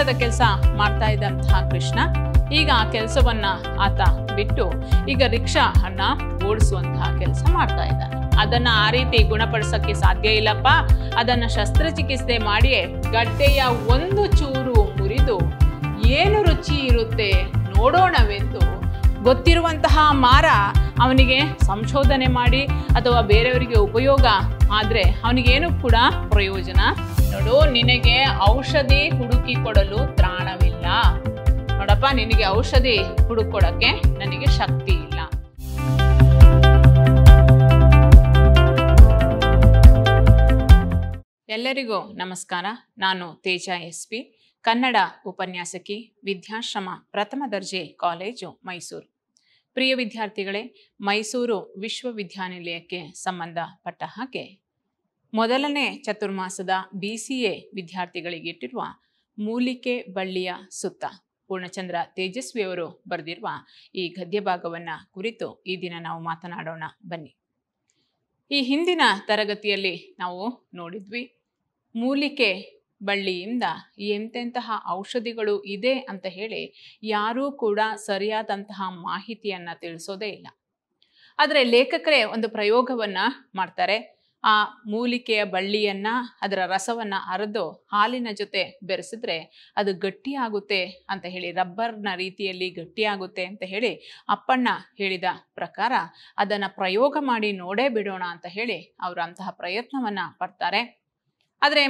ಮಟ್ಟದ ಕೆಲಸ ಮಾಡ್ತಾ ಇದ್ದಂತಹ ಕೃಷ್ಣ ಈಗ ಆ ಕೆಲಸವನ್ನ ಆತ ಬಿಟ್ಟು ಈಗ ರಿಕ್ಷಾ ಅನ್ನ ಓಡಿಸುವಂತಹ ಕೆಲಸ ಮಾಡ್ತಾ ಇದ್ದಾನೆ ಅದನ್ನ ಆ ರೀತಿ ಗುಣಪಡಿಸಕ್ಕೆ ಸಾಧ್ಯ ಇಲ್ಲಪ್ಪ ಅದನ್ನ ಶಸ್ತ್ರಚಿಕಿತ್ಸೆ ಮಾಡಿಯೇ ಗಡ್ಡೆಯ ಒಂದು ಚೂರು ಮುರಿದು ಏನು ರುಚಿ ಇರುತ್ತೆ ನೋಡೋಣವೆಂದು ಗೊತ್ತಿರುವಂತಹ ಮಾರ ಅವನಿಗೆ ಸಂಶೋಧನೆ ಮಾಡಿ ಅಥವಾ ಬೇರೆಯವರಿಗೆ ಉಪಯೋಗ ಆದರೆ ಅವನಿಗೇನು ಕೂಡ ಪ್ರಯೋಜನ ನೋಡು ನಿನಗೆ ಔಷಧಿ ಹುಡುಕಿ ಕೊಡಲು ತ್ರಾಣವಿಲ್ಲ ನೋಡಪ್ಪ ನಿನಗೆ ಔಷಧಿ ಹುಡುಕೊಡಕ್ಕೆ ನನಗೆ ಶಕ್ತಿ ಇಲ್ಲ ಎಲ್ಲರಿಗೂ ನಮಸ್ಕಾರ ನಾನು ತೇಜ ಎಸ್ ಪಿ ಕನ್ನಡ ಉಪನ್ಯಾಸಕಿ ವಿದ್ಯಾಶ್ರಮ ಪ್ರಥಮ ದರ್ಜೆ ಕಾಲೇಜು ಮೈಸೂರು ಪ್ರಿಯ ವಿದ್ಯಾರ್ಥಿಗಳೇ ಮೈಸೂರು ವಿಶ್ವವಿದ್ಯಾನಿಲಯಕ್ಕೆ ಸಂಬಂಧಪಟ್ಟ ಹಾಗೆ ಮೊದಲನೇ ಚತುರ್ಮಾಸದ ಬಿ ಸಿ ಎ ವಿದ್ಯಾರ್ಥಿಗಳಿಗಿಟ್ಟಿರುವ ಮೂಲಿಕೆ ಬಳ್ಳಿಯ ಸುತ್ತ ಪೂರ್ಣಚಂದ್ರ ತೇಜಸ್ವಿಯವರು ಬರೆದಿರುವ ಈ ಗದ್ಯ ಭಾಗವನ್ನು ಕುರಿತು ಈ ದಿನ ನಾವು ಮಾತನಾಡೋಣ ಬನ್ನಿ ಈ ಹಿಂದಿನ ತರಗತಿಯಲ್ಲಿ ನಾವು ನೋಡಿದ್ವಿ ಮೂಲಿಕೆ ಬಳ್ಳಿಯಿಂದ ಎಂತೆಂತಹ ಔಷಧಿಗಳು ಇದೆ ಅಂತ ಹೇಳಿ ಯಾರೂ ಕೂಡ ಸರಿಯಾದಂತಹ ಮಾಹಿತಿಯನ್ನು ತಿಳಿಸೋದೇ ಇಲ್ಲ ಆದರೆ ಲೇಖಕರೇ ಒಂದು ಪ್ರಯೋಗವನ್ನು ಮಾಡ್ತಾರೆ ಆ ಮೂಲಿಕೆಯ ಬಳ್ಳಿಯನ್ನು ಅದರ ರಸವನ್ನು ಅರೆದು ಹಾಲಿನ ಜೊತೆ ಬೆರೆಸಿದ್ರೆ ಅದು ಗಟ್ಟಿಯಾಗುತ್ತೆ ಅಂತ ಹೇಳಿ ರಬ್ಬರ್ನ ರೀತಿಯಲ್ಲಿ ಗಟ್ಟಿಯಾಗುತ್ತೆ ಅಂತ ಹೇಳಿ ಅಪ್ಪಣ್ಣ ಹೇಳಿದ ಪ್ರಕಾರ ಅದನ್ನು ಪ್ರಯೋಗ ಮಾಡಿ ನೋಡೇ ಬಿಡೋಣ ಅಂತ ಹೇಳಿ ಅವರು ಅಂತಹ ಪ್ರಯತ್ನವನ್ನು ಪಡ್ತಾರೆ ಆದರೆ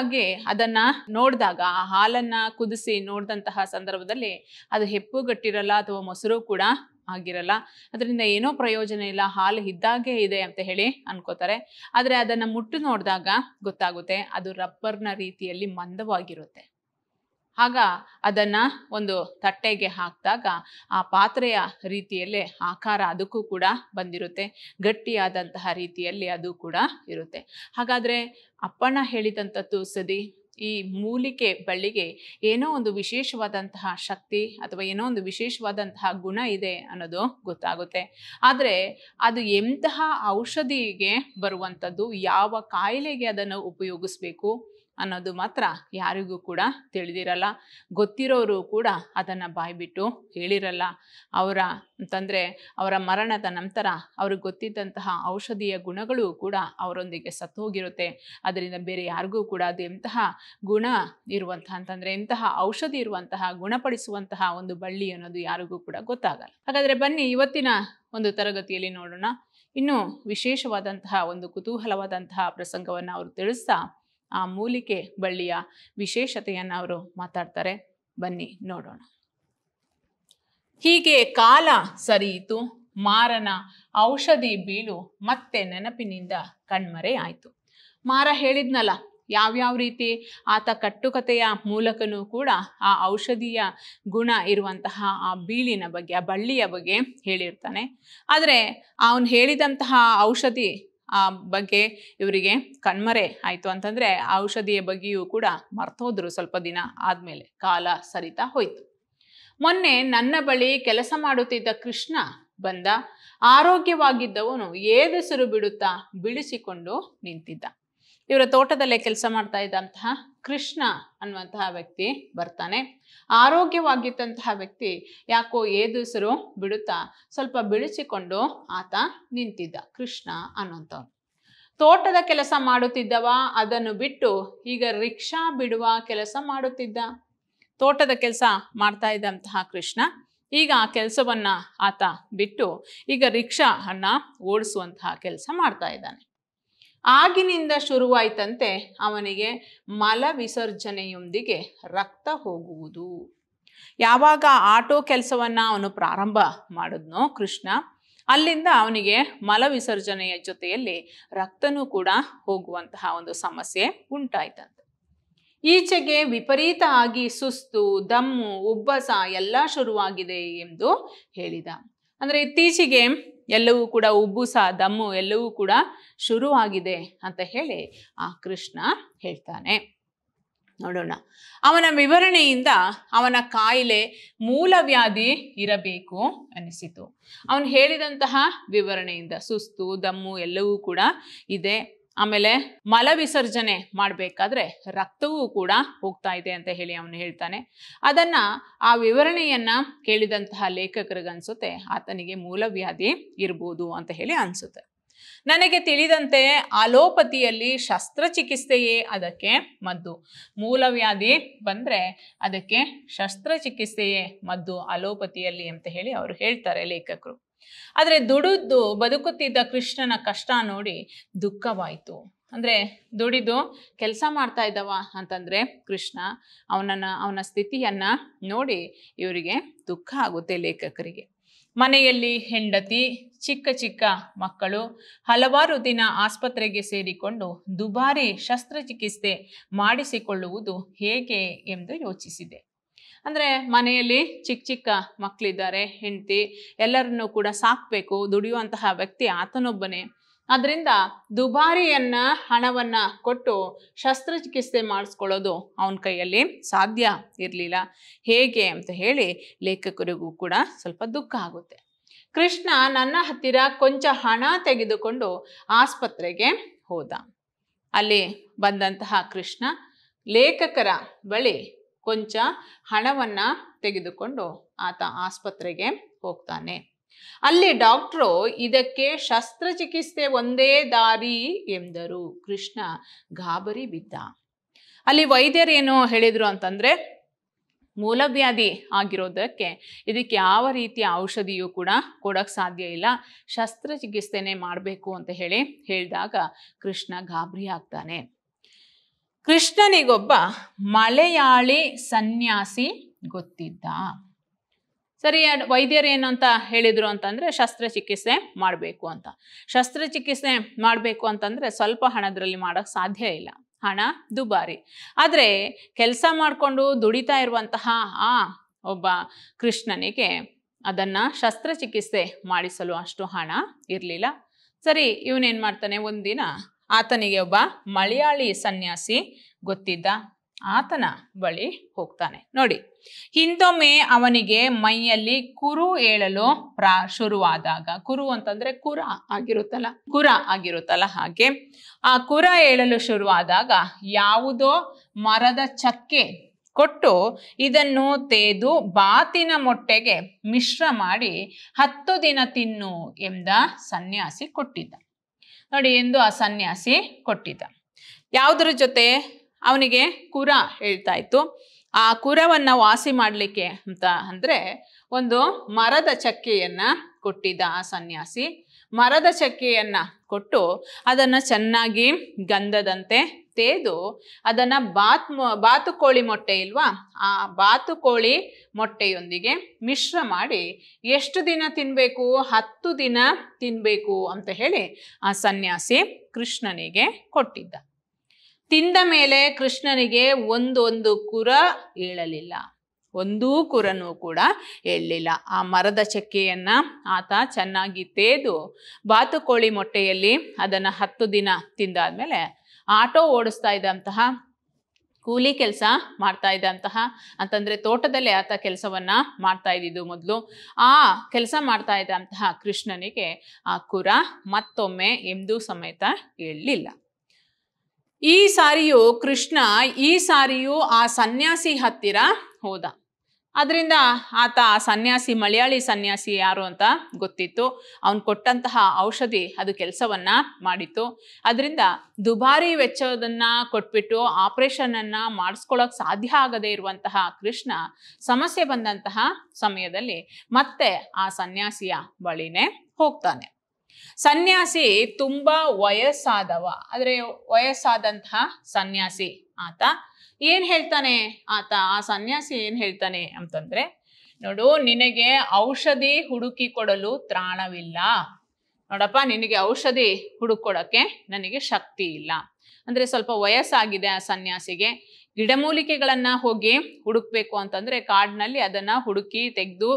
ಆಗಿ ಅದನ್ನು ನೋಡಿದಾಗ ಆ ಹಾಲನ್ನು ಕುದಿಸಿ ನೋಡಿದಂತಹ ಸಂದರ್ಭದಲ್ಲಿ ಅದು ಹೆಪ್ಪುಗಟ್ಟಿರಲ್ಲ ಅಥವಾ ಮೊಸರು ಕೂಡ ಆಗಿರಲ್ಲ ಅದರಿಂದ ಏನೋ ಪ್ರಯೋಜನ ಇಲ್ಲ ಹಾಲು ಇದ್ದಾಗೆ ಇದೆ ಅಂತ ಹೇಳಿ ಅನ್ಕೋತಾರೆ ಆದರೆ ಅದನ್ನು ಮುಟ್ಟು ನೋಡಿದಾಗ ಗೊತ್ತಾಗುತ್ತೆ ಅದು ರಬ್ಬರ್ನ ರೀತಿಯಲ್ಲಿ ಮಂದವಾಗಿರುತ್ತೆ ಆಗ ಅದನ್ನು ಒಂದು ತಟ್ಟೆಗೆ ಹಾಕಿದಾಗ ಆ ಪಾತ್ರೆಯ ರೀತಿಯಲ್ಲೇ ಆಕಾರ ಅದಕ್ಕೂ ಕೂಡ ಬಂದಿರುತ್ತೆ ಗಟ್ಟಿಯಾದಂತಹ ರೀತಿಯಲ್ಲಿ ಅದು ಕೂಡ ಇರುತ್ತೆ ಹಾಗಾದರೆ ಅಪ್ಪಣ್ಣ ಹೇಳಿದಂಥದ್ದು ಸದಿ ಈ ಮೂಲಿಕೆ ಬಳ್ಳಿಗೆ ಏನೋ ಒಂದು ವಿಶೇಷವಾದಂತಹ ಶಕ್ತಿ ಅಥವಾ ಏನೋ ಒಂದು ವಿಶೇಷವಾದಂತಹ ಗುಣ ಇದೆ ಅನ್ನೋದು ಗೊತ್ತಾಗುತ್ತೆ ಆದರೆ ಅದು ಎಂತಹ ಔಷಧಿಗೆ ಬರುವಂಥದ್ದು ಯಾವ ಕಾಯಿಲೆಗೆ ಅದನ್ನು ಉಪಯೋಗಿಸ್ಬೇಕು ಅನ್ನೋದು ಮಾತ್ರ ಯಾರಿಗೂ ಕೂಡ ತಿಳಿದಿರಲ್ಲ ಗೊತ್ತಿರೋರು ಕೂಡ ಅದನ್ನು ಬಾಯ್ಬಿಟ್ಟು ಹೇಳಿರಲ್ಲ ಅವರ ಅಂತಂದರೆ ಅವರ ಮರಣದ ನಂತರ ಅವ್ರಿಗೆ ಗೊತ್ತಿದ್ದಂತಹ ಔಷಧಿಯ ಗುಣಗಳು ಕೂಡ ಅವರೊಂದಿಗೆ ಸತ್ತೋಗಿರುತ್ತೆ ಅದರಿಂದ ಬೇರೆ ಯಾರಿಗೂ ಕೂಡ ಅದು ಎಂತಹ ಗುಣ ಇರುವಂತಹ ಅಂತಂದರೆ ಎಂತಹ ಔಷಧಿ ಇರುವಂತಹ ಗುಣಪಡಿಸುವಂತಹ ಒಂದು ಬಳ್ಳಿ ಅನ್ನೋದು ಯಾರಿಗೂ ಕೂಡ ಗೊತ್ತಾಗಲ್ಲ ಹಾಗಾದರೆ ಬನ್ನಿ ಇವತ್ತಿನ ಒಂದು ತರಗತಿಯಲ್ಲಿ ನೋಡೋಣ ಇನ್ನು ವಿಶೇಷವಾದಂತಹ ಒಂದು ಕುತೂಹಲವಾದಂತಹ ಪ್ರಸಂಗವನ್ನು ಅವರು ತಿಳಿಸ್ತಾ ಆ ಮೂಲಿಕೆ ಬಳ್ಳಿಯ ವಿಶೇಷತೆಯನ್ನು ಅವರು ಮಾತಾಡ್ತಾರೆ ಬನ್ನಿ ನೋಡೋಣ ಹೀಗೆ ಕಾಲ ಸರಿಯಿತು ಮಾರನ ಔಷಧಿ ಬೀಳು ಮತ್ತೆ ನೆನಪಿನಿಂದ ಕಣ್ಮರೆ ಆಯಿತು ಮಾರ ಹೇಳಿದ್ನಲ್ಲ ಯಾವ್ಯಾವ ರೀತಿ ಆತ ಕಟ್ಟುಕತೆಯ ಮೂಲಕನೂ ಕೂಡ ಆ ಔಷಧಿಯ ಗುಣ ಇರುವಂತಹ ಆ ಬೀಳಿನ ಬಗ್ಗೆ ಆ ಬಳ್ಳಿಯ ಬಗ್ಗೆ ಹೇಳಿರ್ತಾನೆ ಆದರೆ ಅವನು ಹೇಳಿದಂತಹ ಔಷಧಿ ಆ ಬಗ್ಗೆ ಇವರಿಗೆ ಕಣ್ಮರೆ ಆಯಿತು ಅಂತಂದರೆ ಔಷಧಿಯ ಬಗ್ಗೆಯೂ ಕೂಡ ಮರ್ತೋದ್ರು ಸ್ವಲ್ಪ ದಿನ ಆದಮೇಲೆ ಕಾಲ ಸರಿತಾ ಹೋಯಿತು ಮೊನ್ನೆ ನನ್ನ ಬಳಿ ಕೆಲಸ ಮಾಡುತ್ತಿದ್ದ ಕೃಷ್ಣ ಬಂದ ಆರೋಗ್ಯವಾಗಿದ್ದವನು ಏದೆಸರು ಬಿಡುತ್ತಾ ಬಿಡಿಸಿಕೊಂಡು ನಿಂತಿದ್ದ ಇವರ ತೋಟದಲ್ಲೇ ಕೆಲಸ ಮಾಡ್ತಾ ಇದ್ದಂತಹ ಕೃಷ್ಣ ಅನ್ನುವಂತಹ ವ್ಯಕ್ತಿ ಬರ್ತಾನೆ ಆರೋಗ್ಯವಾಗಿದ್ದಂತಹ ವ್ಯಕ್ತಿ ಯಾಕೋ ಏದುಸರು ಬಿಡುತ್ತಾ ಸ್ವಲ್ಪ ಬಿಡಿಸಿಕೊಂಡು ಆತ ನಿಂತಿದ್ದ ಕೃಷ್ಣ ಅನ್ನುವಂಥ ತೋಟದ ಕೆಲಸ ಮಾಡುತ್ತಿದ್ದವ ಅದನ್ನು ಬಿಟ್ಟು ಈಗ ರಿಕ್ಷಾ ಬಿಡುವ ಕೆಲಸ ಮಾಡುತ್ತಿದ್ದ ತೋಟದ ಕೆಲಸ ಮಾಡ್ತಾ ಇದ್ದಂತಹ ಕೃಷ್ಣ ಈಗ ಆ ಕೆಲಸವನ್ನ ಆತ ಬಿಟ್ಟು ಈಗ ರಿಕ್ಷಾ ಅನ್ನ ಓಡಿಸುವಂತಹ ಕೆಲಸ ಮಾಡ್ತಾ ಇದ್ದಾನೆ ಆಗಿನಿಂದ ಶುರುವಾಯ್ತಂತೆ ಅವನಿಗೆ ಮಲ ವಿಸರ್ಜನೆಯೊಂದಿಗೆ ರಕ್ತ ಹೋಗುವುದು ಯಾವಾಗ ಆಟೋ ಕೆಲಸವನ್ನು ಅವನು ಪ್ರಾರಂಭ ಮಾಡಿದ್ನೋ ಕೃಷ್ಣ ಅಲ್ಲಿಂದ ಅವನಿಗೆ ಮಲ ವಿಸರ್ಜನೆಯ ಜೊತೆಯಲ್ಲಿ ರಕ್ತನೂ ಕೂಡ ಹೋಗುವಂತಹ ಒಂದು ಸಮಸ್ಯೆ ಉಂಟಾಯ್ತಂತೆ ಈಚೆಗೆ ವಿಪರೀತ ಆಗಿ ಸುಸ್ತು ದಮ್ಮು ಉಬ್ಬಸ ಎಲ್ಲ ಶುರುವಾಗಿದೆ ಎಂದು ಹೇಳಿದ ಅಂದರೆ ಇತ್ತೀಚೆಗೆ ಎಲ್ಲವೂ ಕೂಡ ಉಬ್ಬುಸ ದಮ್ಮು ಎಲ್ಲವೂ ಕೂಡ ಶುರುವಾಗಿದೆ ಅಂತ ಹೇಳಿ ಆ ಕೃಷ್ಣ ಹೇಳ್ತಾನೆ ನೋಡೋಣ ಅವನ ವಿವರಣೆಯಿಂದ ಅವನ ಕಾಯಿಲೆ ಮೂಲವ್ಯಾಧಿ ಇರಬೇಕು ಅನಿಸಿತು ಅವನು ಹೇಳಿದಂತಹ ವಿವರಣೆಯಿಂದ ಸುಸ್ತು ದಮ್ಮು ಎಲ್ಲವೂ ಕೂಡ ಇದೆ ಆಮೇಲೆ ಮಲವಿಸರ್ಜನೆ ವಿಸರ್ಜನೆ ಮಾಡಬೇಕಾದ್ರೆ ರಕ್ತವೂ ಕೂಡ ಹೋಗ್ತಾ ಇದೆ ಅಂತ ಹೇಳಿ ಅವನು ಹೇಳ್ತಾನೆ ಅದನ್ನ ಆ ವಿವರಣೆಯನ್ನ ಕೇಳಿದಂತಹ ಲೇಖಕರಿಗನ್ಸುತ್ತೆ ಆತನಿಗೆ ಮೂಲವ್ಯಾಧಿ ಇರ್ಬೋದು ಅಂತ ಹೇಳಿ ಅನ್ಸುತ್ತೆ ನನಗೆ ತಿಳಿದಂತೆ ಅಲೋಪತಿಯಲ್ಲಿ ಶಸ್ತ್ರಚಿಕಿತ್ಸೆಯೇ ಅದಕ್ಕೆ ಮದ್ದು ಮೂಲವ್ಯಾಧಿ ಬಂದರೆ ಅದಕ್ಕೆ ಶಸ್ತ್ರಚಿಕಿತ್ಸೆಯೇ ಮದ್ದು ಅಲೋಪತಿಯಲ್ಲಿ ಅಂತ ಹೇಳಿ ಅವರು ಹೇಳ್ತಾರೆ ಲೇಖಕರು ಆದರೆ ದುಡಿದು ಬದುಕುತ್ತಿದ್ದ ಕೃಷ್ಣನ ಕಷ್ಟ ನೋಡಿ ದುಃಖವಾಯಿತು ಅಂದರೆ ದುಡಿದು ಕೆಲಸ ಮಾಡ್ತಾ ಇದ್ದವ ಅಂತಂದರೆ ಕೃಷ್ಣ ಅವನನ್ನು ಅವನ ಸ್ಥಿತಿಯನ್ನು ನೋಡಿ ಇವರಿಗೆ ದುಃಖ ಆಗುತ್ತೆ ಲೇಖಕರಿಗೆ ಮನೆಯಲ್ಲಿ ಹೆಂಡತಿ ಚಿಕ್ಕ ಚಿಕ್ಕ ಮಕ್ಕಳು ಹಲವಾರು ದಿನ ಆಸ್ಪತ್ರೆಗೆ ಸೇರಿಕೊಂಡು ದುಬಾರಿ ಶಸ್ತ್ರಚಿಕಿತ್ಸೆ ಮಾಡಿಸಿಕೊಳ್ಳುವುದು ಹೇಗೆ ಎಂದು ಯೋಚಿಸಿದೆ ಅಂದರೆ ಮನೆಯಲ್ಲಿ ಚಿಕ್ಕ ಚಿಕ್ಕ ಮಕ್ಕಳಿದ್ದಾರೆ ಹೆಂಡತಿ ಎಲ್ಲರನ್ನೂ ಕೂಡ ಸಾಕಬೇಕು ದುಡಿಯುವಂತಹ ವ್ಯಕ್ತಿ ಆತನೊಬ್ಬನೇ ಅದರಿಂದ ದುಬಾರಿಯನ್ನ ಹಣವನ್ನ ಕೊಟ್ಟು ಶಸ್ತ್ರಚಿಕಿತ್ಸೆ ಮಾಡಿಸ್ಕೊಳ್ಳೋದು ಅವನ ಕೈಯಲ್ಲಿ ಸಾಧ್ಯ ಇರಲಿಲ್ಲ ಹೇಗೆ ಅಂತ ಹೇಳಿ ಲೇಖಕರಿಗೂ ಕೂಡ ಸ್ವಲ್ಪ ದುಃಖ ಆಗುತ್ತೆ ಕೃಷ್ಣ ನನ್ನ ಹತ್ತಿರ ಕೊಂಚ ಹಣ ತೆಗೆದುಕೊಂಡು ಆಸ್ಪತ್ರೆಗೆ ಹೋದ ಅಲ್ಲಿ ಬಂದಂತಹ ಕೃಷ್ಣ ಲೇಖಕರ ಬಳಿ ಕೊಂಚ ಹಣವನ್ನು ತೆಗೆದುಕೊಂಡು ಆತ ಆಸ್ಪತ್ರೆಗೆ ಹೋಗ್ತಾನೆ ಅಲ್ಲಿ ಡಾಕ್ಟ್ರು ಇದಕ್ಕೆ ಶಸ್ತ್ರಚಿಕಿತ್ಸೆ ಒಂದೇ ದಾರಿ ಎಂದರು ಕೃಷ್ಣ ಗಾಬರಿ ಬಿದ್ದ ಅಲ್ಲಿ ವೈದ್ಯರೇನು ಹೇಳಿದರು ಅಂತಂದರೆ ಮೂಲವ್ಯಾಧಿ ಆಗಿರೋದಕ್ಕೆ ಇದಕ್ಕೆ ಯಾವ ರೀತಿಯ ಔಷಧಿಯೂ ಕೂಡ ಕೊಡೋಕ್ಕೆ ಸಾಧ್ಯ ಇಲ್ಲ ಶಸ್ತ್ರಚಿಕಿತ್ಸೆನೆ ಮಾಡಬೇಕು ಅಂತ ಹೇಳಿ ಹೇಳಿದಾಗ ಕೃಷ್ಣ ಗಾಬರಿ ಆಗ್ತಾನೆ ಕೃಷ್ಣನಿಗೊಬ್ಬ ಮಲೆಯಾಳಿ ಸನ್ಯಾಸಿ ಗೊತ್ತಿದ್ದ ಸರಿ ವೈದ್ಯರು ಏನು ಅಂತ ಹೇಳಿದರು ಅಂತಂದರೆ ಶಸ್ತ್ರಚಿಕಿತ್ಸೆ ಮಾಡಬೇಕು ಅಂತ ಶಸ್ತ್ರಚಿಕಿತ್ಸೆ ಮಾಡಬೇಕು ಅಂತಂದರೆ ಸ್ವಲ್ಪ ಹಣದರಲ್ಲಿ ಮಾಡೋಕ್ಕೆ ಸಾಧ್ಯ ಇಲ್ಲ ಹಣ ದುಬಾರಿ ಆದರೆ ಕೆಲಸ ಮಾಡಿಕೊಂಡು ದುಡಿತಾ ಇರುವಂತಹ ಆ ಒಬ್ಬ ಕೃಷ್ಣನಿಗೆ ಅದನ್ನು ಶಸ್ತ್ರಚಿಕಿತ್ಸೆ ಮಾಡಿಸಲು ಅಷ್ಟು ಹಣ ಇರಲಿಲ್ಲ ಸರಿ ಇವನೇನು ಮಾಡ್ತಾನೆ ಒಂದಿನ ಆತನಿಗೆ ಒಬ್ಬ ಮಲಯಾಳಿ ಸನ್ಯಾಸಿ ಗೊತ್ತಿದ್ದ ಆತನ ಬಳಿ ಹೋಗ್ತಾನೆ ನೋಡಿ ಹಿಂದೊಮ್ಮೆ ಅವನಿಗೆ ಮೈಯಲ್ಲಿ ಕುರು ಏಳಲು ಪ್ರಾ ಶುರುವಾದಾಗ ಕುರು ಅಂತಂದ್ರೆ ಕುರ ಆಗಿರುತ್ತಲ್ಲ ಕುರ ಆಗಿರುತ್ತಲ್ಲ ಹಾಗೆ ಆ ಕುರ ಏಳಲು ಶುರುವಾದಾಗ ಯಾವುದೋ ಮರದ ಚಕ್ಕೆ ಕೊಟ್ಟು ಇದನ್ನು ತೇದು ಬಾತಿನ ಮೊಟ್ಟೆಗೆ ಮಿಶ್ರ ಮಾಡಿ ಹತ್ತು ದಿನ ತಿನ್ನು ಎಂದ ಸನ್ಯಾಸಿ ಕೊಟ್ಟಿದ್ದ ನೋಡಿ ಎಂದು ಆ ಸನ್ಯಾಸಿ ಕೊಟ್ಟಿದ್ದ ಯಾವುದರ ಜೊತೆ ಅವನಿಗೆ ಕುರ ಹೇಳ್ತಾ ಇತ್ತು ಆ ಕುರವನ್ನು ವಾಸಿ ಮಾಡಲಿಕ್ಕೆ ಅಂತ ಅಂದರೆ ಒಂದು ಮರದ ಚಕ್ಕೆಯನ್ನು ಕೊಟ್ಟಿದ್ದ ಆ ಸನ್ಯಾಸಿ ಮರದ ಚಕ್ಕೆಯನ್ನು ಕೊಟ್ಟು ಅದನ್ನು ಚೆನ್ನಾಗಿ ಗಂಧದಂತೆ ತೇದು ಅದನ್ನು ಬಾತ್ ಬಾತುಕೋಳಿ ಮೊಟ್ಟೆ ಇಲ್ವಾ ಆ ಬಾತುಕೋಳಿ ಮೊಟ್ಟೆಯೊಂದಿಗೆ ಮಿಶ್ರ ಮಾಡಿ ಎಷ್ಟು ದಿನ ತಿನ್ನಬೇಕು ಹತ್ತು ದಿನ ತಿನ್ನಬೇಕು ಅಂತ ಹೇಳಿ ಆ ಸನ್ಯಾಸಿ ಕೃಷ್ಣನಿಗೆ ಕೊಟ್ಟಿದ್ದ ತಿಂದ ಮೇಲೆ ಕೃಷ್ಣನಿಗೆ ಒಂದೊಂದು ಕುರ ಏಳಲಿಲ್ಲ ಒಂದೂ ಕುರನೂ ಕೂಡ ಹೇಳಲಿಲ್ಲ ಆ ಮರದ ಚಕ್ಕೆಯನ್ನು ಆತ ಚೆನ್ನಾಗಿ ತೇದು ಬಾತುಕೋಳಿ ಮೊಟ್ಟೆಯಲ್ಲಿ ಅದನ್ನು ಹತ್ತು ದಿನ ತಿಂದಾದ್ಮೇಲೆ ಆಟೋ ಓಡಿಸ್ತಾ ಇದ್ದಂತಹ ಕೂಲಿ ಕೆಲಸ ಮಾಡ್ತಾ ಇದ್ದಂತಹ ಅಂತಂದರೆ ತೋಟದಲ್ಲಿ ಆತ ಕೆಲಸವನ್ನು ಮಾಡ್ತಾ ಇದ್ದಿದ್ದು ಮೊದಲು ಆ ಕೆಲಸ ಮಾಡ್ತಾ ಇದ್ದಂತಹ ಕೃಷ್ಣನಿಗೆ ಆ ಕುರ ಮತ್ತೊಮ್ಮೆ ಎಂದೂ ಸಮೇತ ಹೇಳಲಿಲ್ಲ ಈ ಸಾರಿಯು ಕೃಷ್ಣ ಈ ಸಾರಿಯು ಆ ಸನ್ಯಾಸಿ ಹತ್ತಿರ ಹೋದ ಅದರಿಂದ ಆತ ಆ ಸನ್ಯಾಸಿ ಮಲಯಾಳಿ ಸನ್ಯಾಸಿ ಯಾರು ಅಂತ ಗೊತ್ತಿತ್ತು ಅವನು ಕೊಟ್ಟಂತಹ ಔಷಧಿ ಅದು ಕೆಲಸವನ್ನ ಮಾಡಿತ್ತು ಅದರಿಂದ ದುಬಾರಿ ವೆಚ್ಚದನ್ನ ಕೊಟ್ಬಿಟ್ಟು ಆಪರೇಷನ್ ಅನ್ನ ಮಾಡಿಸ್ಕೊಳ್ಳೋಕೆ ಸಾಧ್ಯ ಆಗದೆ ಇರುವಂತಹ ಕೃಷ್ಣ ಸಮಸ್ಯೆ ಬಂದಂತಹ ಸಮಯದಲ್ಲಿ ಮತ್ತೆ ಆ ಸನ್ಯಾಸಿಯ ಬಳಿನೇ ಹೋಗ್ತಾನೆ ಸನ್ಯಾಸಿ ತುಂಬಾ ವಯಸ್ಸಾದವ ಆದರೆ ವಯಸ್ಸಾದಂತಹ ಸನ್ಯಾಸಿ ಆತ ಏನ್ ಹೇಳ್ತಾನೆ ಆತ ಆ ಸನ್ಯಾಸಿ ಏನ್ ಹೇಳ್ತಾನೆ ಅಂತಂದ್ರೆ ನೋಡು ನಿನಗೆ ಔಷಧಿ ಹುಡುಕಿ ಕೊಡಲು ತ್ರಾಣವಿಲ್ಲ ನೋಡಪ್ಪ ನಿನಗೆ ಔಷಧಿ ಹುಡುಕೊಡಕ್ಕೆ ನನಗೆ ಶಕ್ತಿ ಇಲ್ಲ ಅಂದ್ರೆ ಸ್ವಲ್ಪ ವಯಸ್ಸಾಗಿದೆ ಆ ಸನ್ಯಾಸಿಗೆ ಗಿಡಮೂಲಿಕೆಗಳನ್ನ ಹೋಗಿ ಹುಡುಕ್ಬೇಕು ಅಂತಂದ್ರೆ ಕಾಡಿನಲ್ಲಿ ಅದನ್ನ ಹುಡುಕಿ ತೆಗೆದು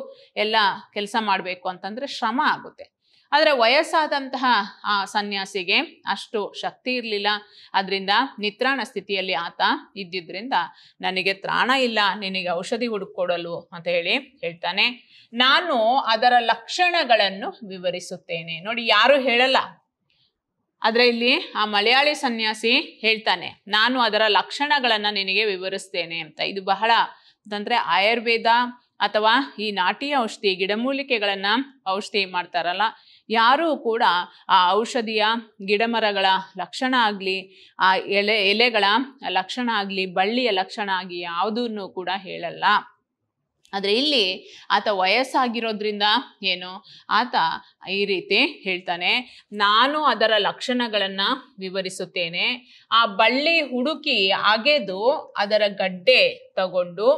ಎಲ್ಲ ಕೆಲಸ ಮಾಡಬೇಕು ಅಂತಂದ್ರೆ ಶ್ರಮ ಆಗುತ್ತೆ ಆದರೆ ವಯಸ್ಸಾದಂತಹ ಆ ಸನ್ಯಾಸಿಗೆ ಅಷ್ಟು ಶಕ್ತಿ ಇರಲಿಲ್ಲ ಅದರಿಂದ ನಿತ್ರಾಣ ಸ್ಥಿತಿಯಲ್ಲಿ ಆತ ಇದ್ದಿದ್ದರಿಂದ ನನಗೆ ತ್ರಾಣ ಇಲ್ಲ ನಿನಗೆ ಔಷಧಿ ಹುಡುಕೊಡಲು ಅಂತ ಹೇಳಿ ಹೇಳ್ತಾನೆ ನಾನು ಅದರ ಲಕ್ಷಣಗಳನ್ನು ವಿವರಿಸುತ್ತೇನೆ ನೋಡಿ ಯಾರು ಹೇಳಲ್ಲ ಆದರೆ ಇಲ್ಲಿ ಆ ಮಲಯಾಳಿ ಸನ್ಯಾಸಿ ಹೇಳ್ತಾನೆ ನಾನು ಅದರ ಲಕ್ಷಣಗಳನ್ನು ನಿನಗೆ ವಿವರಿಸ್ತೇನೆ ಅಂತ ಇದು ಬಹಳ ಅಂತಂದರೆ ಆಯುರ್ವೇದ ಅಥವಾ ಈ ನಾಟಿ ಔಷಧಿ ಗಿಡಮೂಲಿಕೆಗಳನ್ನು ಔಷಧಿ ಮಾಡ್ತಾರಲ್ಲ ಯಾರೂ ಕೂಡ ಆ ಔಷಧಿಯ ಗಿಡಮರಗಳ ಲಕ್ಷಣ ಆಗಲಿ ಆ ಎಲೆ ಎಲೆಗಳ ಲಕ್ಷಣ ಆಗಲಿ ಬಳ್ಳಿಯ ಲಕ್ಷಣ ಆಗಿ ಯಾವುದನ್ನು ಕೂಡ ಹೇಳಲ್ಲ ಆದರೆ ಇಲ್ಲಿ ಆತ ವಯಸ್ಸಾಗಿರೋದ್ರಿಂದ ಏನು ಆತ ಈ ರೀತಿ ಹೇಳ್ತಾನೆ ನಾನು ಅದರ ಲಕ್ಷಣಗಳನ್ನು ವಿವರಿಸುತ್ತೇನೆ ಆ ಬಳ್ಳಿ ಹುಡುಕಿ ಅಗೆದು ಅದರ ಗಡ್ಡೆ ತಗೊಂಡು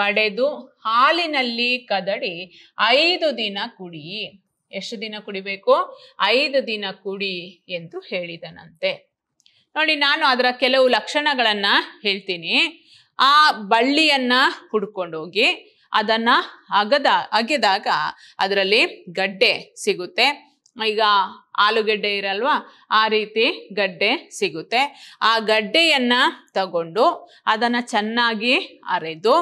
ಕಡೆದು ಹಾಲಿನಲ್ಲಿ ಕದಡಿ ಐದು ದಿನ ಕುಡಿ ಎಷ್ಟು ದಿನ ಕುಡಿಬೇಕು ಐದು ದಿನ ಕುಡಿ ಎಂದು ಹೇಳಿದನಂತೆ ನೋಡಿ ನಾನು ಅದರ ಕೆಲವು ಲಕ್ಷಣಗಳನ್ನು ಹೇಳ್ತೀನಿ ಆ ಬಳ್ಳಿಯನ್ನ ಹುಡ್ಕೊಂಡೋಗಿ ಅದನ್ನ ಅಗದ ಅಗೆದಾಗ ಅದರಲ್ಲಿ ಗಡ್ಡೆ ಸಿಗುತ್ತೆ ಈಗ ಆಲೂಗಡ್ಡೆ ಇರಲ್ವಾ ಆ ರೀತಿ ಗಡ್ಡೆ ಸಿಗುತ್ತೆ ಆ ಗಡ್ಡೆಯನ್ನು ತಗೊಂಡು ಅದನ್ನು ಚೆನ್ನಾಗಿ ಅರೆದು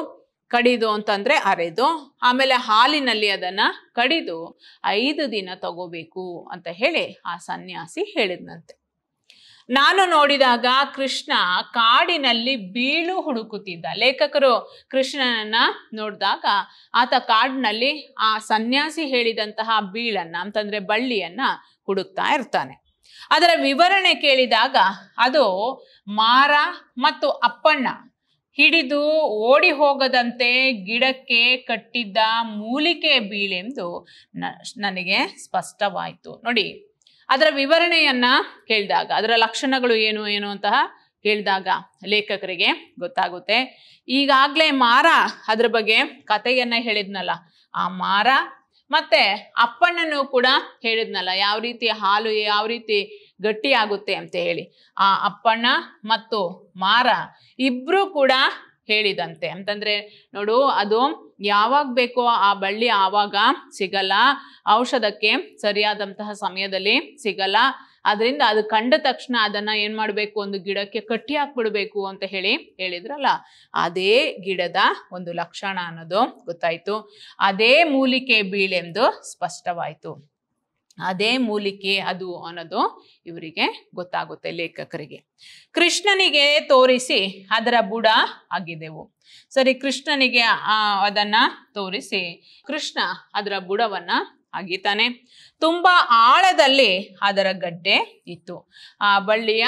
ಕಡಿದು ಅಂತಂದರೆ ಅರೆದು ಆಮೇಲೆ ಹಾಲಿನಲ್ಲಿ ಅದನ್ನು ಕಡಿದು ಐದು ದಿನ ತಗೋಬೇಕು ಅಂತ ಹೇಳಿ ಆ ಸನ್ಯಾಸಿ ಹೇಳಿದ್ನಂತೆ ನಾನು ನೋಡಿದಾಗ ಕೃಷ್ಣ ಕಾಡಿನಲ್ಲಿ ಬೀಳು ಹುಡುಕುತ್ತಿದ್ದ ಲೇಖಕರು ಕೃಷ್ಣನನ್ನ ನೋಡಿದಾಗ ಆತ ಕಾಡಿನಲ್ಲಿ ಆ ಸನ್ಯಾಸಿ ಹೇಳಿದಂತಹ ಬೀಳನ್ನ ಅಂತಂದ್ರೆ ಬಳ್ಳಿಯನ್ನ ಹುಡುಕ್ತಾ ಇರ್ತಾನೆ ಅದರ ವಿವರಣೆ ಕೇಳಿದಾಗ ಅದು ಮಾರ ಮತ್ತು ಅಪ್ಪಣ್ಣ ಹಿಡಿದು ಓಡಿ ಹೋಗದಂತೆ ಗಿಡಕ್ಕೆ ಕಟ್ಟಿದ್ದ ಮೂಲಿಕೆ ಬೀಳೆಂದು ನನಗೆ ಸ್ಪಷ್ಟವಾಯಿತು ನೋಡಿ ಅದರ ವಿವರಣೆಯನ್ನ ಕೇಳಿದಾಗ ಅದರ ಲಕ್ಷಣಗಳು ಏನು ಏನು ಅಂತ ಕೇಳಿದಾಗ ಲೇಖಕರಿಗೆ ಗೊತ್ತಾಗುತ್ತೆ ಈಗಾಗಲೇ ಮಾರ ಅದ್ರ ಬಗ್ಗೆ ಕಥೆಯನ್ನ ಹೇಳಿದ್ನಲ್ಲ ಆ ಮಾರ ಮತ್ತೆ ಅಪ್ಪಣ್ಣನು ಕೂಡ ಹೇಳಿದ್ನಲ್ಲ ಯಾವ ರೀತಿ ಹಾಲು ಯಾವ ರೀತಿ ಗಟ್ಟಿಯಾಗುತ್ತೆ ಅಂತ ಹೇಳಿ ಆ ಅಪ್ಪಣ್ಣ ಮತ್ತು ಮಾರ ಇಬ್ರು ಕೂಡ ಹೇಳಿದಂತೆ ಅಂತಂದ್ರೆ ನೋಡು ಅದು ಯಾವಾಗ ಬೇಕೋ ಆ ಬಳ್ಳಿ ಆವಾಗ ಸಿಗಲ್ಲ ಔಷಧಕ್ಕೆ ಸರಿಯಾದಂತಹ ಸಮಯದಲ್ಲಿ ಸಿಗಲ್ಲ ಅದರಿಂದ ಅದು ಕಂಡ ತಕ್ಷಣ ಅದನ್ನ ಏನ್ ಮಾಡಬೇಕು ಒಂದು ಗಿಡಕ್ಕೆ ಕಟ್ಟಿ ಹಾಕ್ಬಿಡ್ಬೇಕು ಅಂತ ಹೇಳಿ ಹೇಳಿದ್ರಲ್ಲ ಅದೇ ಗಿಡದ ಒಂದು ಲಕ್ಷಣ ಅನ್ನೋದು ಗೊತ್ತಾಯ್ತು ಅದೇ ಮೂಲಿಕೆ ಬೀಳೆಂದು ಸ್ಪಷ್ಟವಾಯಿತು ಅದೇ ಮೂಲಿಕೆ ಅದು ಅನ್ನೋದು ಇವರಿಗೆ ಗೊತ್ತಾಗುತ್ತೆ ಲೇಖಕರಿಗೆ ಕೃಷ್ಣನಿಗೆ ತೋರಿಸಿ ಅದರ ಬುಡ ಆಗಿದೆವು ಸರಿ ಕೃಷ್ಣನಿಗೆ ಅದನ್ನ ತೋರಿಸಿ ಕೃಷ್ಣ ಅದರ ಬುಡವನ್ನ ಅಗಿತಾನೆ ತುಂಬಾ ಆಳದಲ್ಲಿ ಅದರ ಗಡ್ಡೆ ಇತ್ತು ಆ ಬಳ್ಳಿಯ